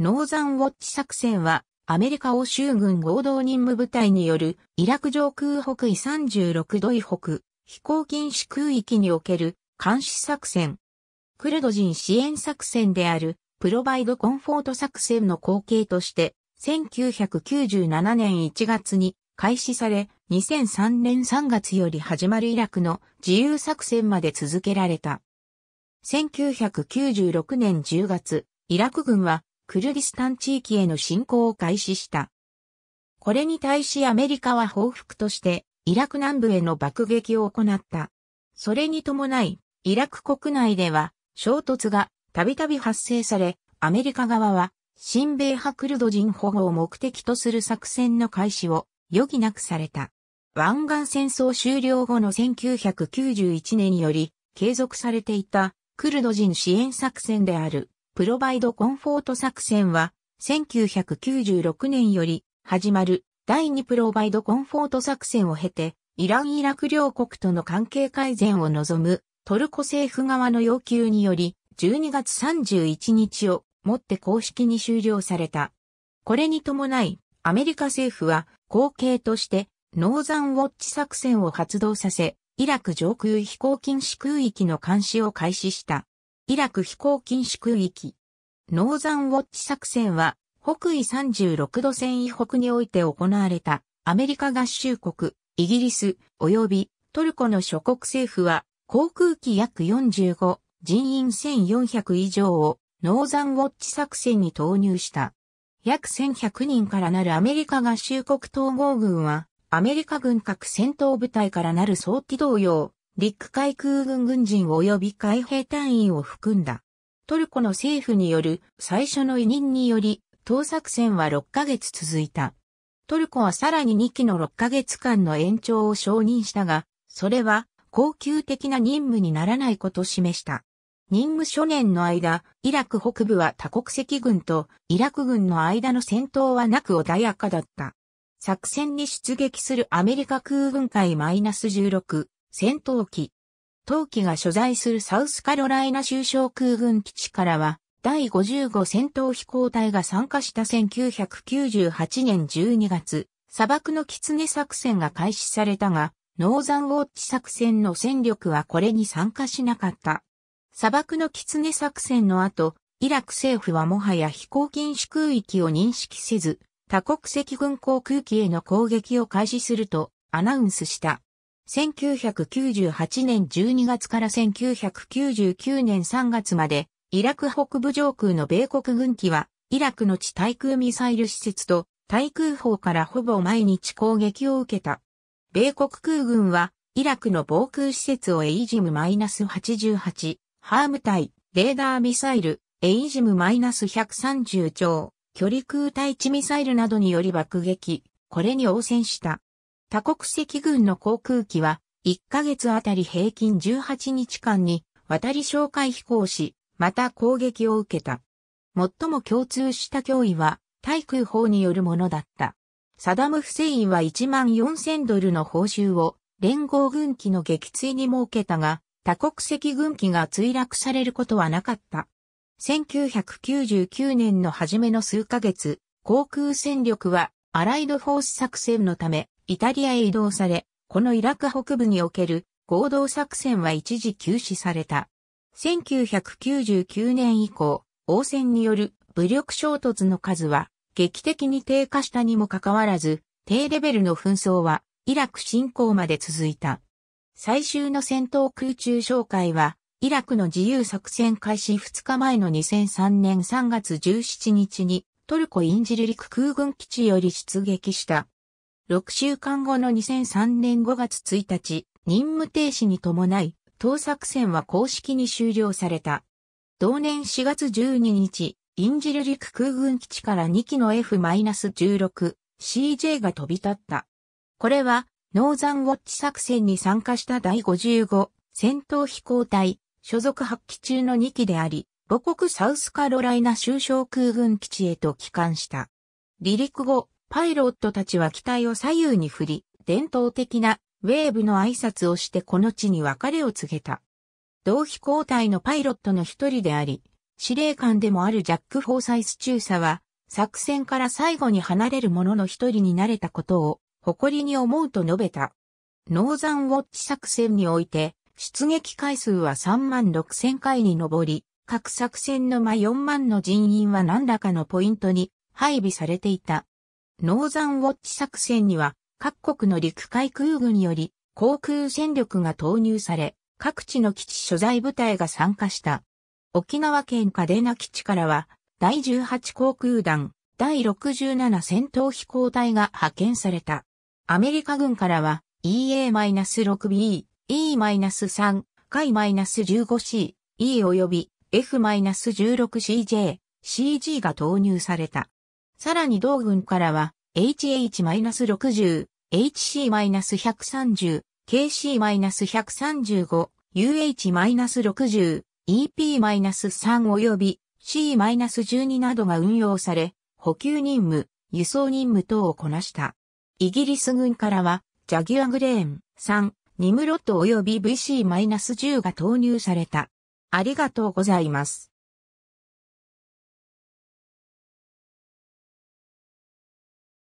ノーザンウォッチ作戦は、アメリカ欧州軍合同任務部隊による、イラク上空北緯36度以北、飛行禁止空域における、監視作戦。クルド人支援作戦である、プロバイドコンフォート作戦の後継として、1997年1月に開始され、2003年3月より始まるイラクの自由作戦まで続けられた。1996年10月、イラク軍はクルギスタン地域への侵攻を開始した。これに対しアメリカは報復としてイラク南部への爆撃を行った。それに伴い、イラク国内では衝突がたびたび発生され、アメリカ側は新米派クルド人保護を目的とする作戦の開始を余儀なくされた。湾岸戦争終了後の1991年により継続されていたクルド人支援作戦であるプロバイドコンフォート作戦は、1996年より始まる第2プロバイドコンフォート作戦を経て、イラン・イラク両国との関係改善を望むトルコ政府側の要求により、12月31日をもって公式に終了された。これに伴い、アメリカ政府は後継としてノーザンウォッチ作戦を発動させ、イラク上空飛行禁止空域の監視を開始した。イラク飛行禁止区域。ノーザンウォッチ作戦は、北緯36度線以北において行われた、アメリカ合衆国、イギリス、及びトルコの諸国政府は、航空機約45、人員1400以上を、ノーザンウォッチ作戦に投入した。約1100人からなるアメリカ合衆国統合軍は、アメリカ軍各戦闘部隊からなる総機動用、陸海空軍軍人及び海兵隊員を含んだ。トルコの政府による最初の委任により、当作戦は6ヶ月続いた。トルコはさらに2期の6ヶ月間の延長を承認したが、それは恒久的な任務にならないことを示した。任務初年の間、イラク北部は多国籍軍とイラク軍の間の戦闘はなく穏やかだった。作戦に出撃するアメリカ空軍ス -16、戦闘機。当機が所在するサウスカロライナ州小空軍基地からは、第55戦闘飛行隊が参加した1998年12月、砂漠の狐作戦が開始されたが、ノーザンウォッチ作戦の戦力はこれに参加しなかった。砂漠の狐作戦の後、イラク政府はもはや飛行禁止空域を認識せず、多国籍軍航空機への攻撃を開始するとアナウンスした。1998年12月から1999年3月まで、イラク北部上空の米国軍機は、イラクの地対空ミサイル施設と、対空砲からほぼ毎日攻撃を受けた。米国空軍は、イラクの防空施設をエイジム -88、ハーム対、レーダーミサイル、エイジム -130 超、距離空対地ミサイルなどにより爆撃、これに応戦した。多国籍軍の航空機は、1ヶ月あたり平均18日間に渡り紹介飛行し、また攻撃を受けた。最も共通した脅威は、対空砲によるものだった。サダム・フセインは1万4000ドルの報酬を連合軍機の撃墜に設けたが、多国籍軍機が墜落されることはなかった。1999年の初めの数ヶ月、航空戦力はアライドフォース作戦のためイタリアへ移動され、このイラク北部における合同作戦は一時休止された。1999年以降、応戦による武力衝突の数は劇的に低下したにもかかわらず、低レベルの紛争はイラク侵攻まで続いた。最終の戦闘空中哨戒は、イラクの自由作戦開始2日前の2003年3月17日にトルコインジル陸空軍基地より出撃した。6週間後の2003年5月1日、任務停止に伴い、当作戦は公式に終了された。同年4月12日、インジル陸空軍基地から2機の F-16、CJ が飛び立った。これは、ノーザンウォッチ作戦に参加した第55戦闘飛行隊所属発揮中の2機であり、母国サウスカロライナ州小空軍基地へと帰還した。離陸後、パイロットたちは機体を左右に振り、伝統的なウェーブの挨拶をしてこの地に別れを告げた。同飛行隊のパイロットの一人であり、司令官でもあるジャック・フォーサイス中佐は、作戦から最後に離れる者の一人になれたことを、誇りに思うと述べた。ノーザンウォッチ作戦において、出撃回数は3万6千回に上り、各作戦の間4万の人員は何らかのポイントに配備されていた。ノーザンウォッチ作戦には、各国の陸海空軍により、航空戦力が投入され、各地の基地所在部隊が参加した。沖縄県嘉手納基地からは、第18航空団、第67戦闘飛行隊が派遣された。アメリカ軍からは、EA-6B、E-3、K-15C、E 及び F-16CJ、CG が投入された。さらに同軍からは HH-60、HC-130、KC-135、UH-60、EP-3 及び C-12 などが運用され、補給任務、輸送任務等をこなした。イギリス軍からは、ジャギュアグレーン3、ニムロット及び VC-10 が投入された。ありがとうございます。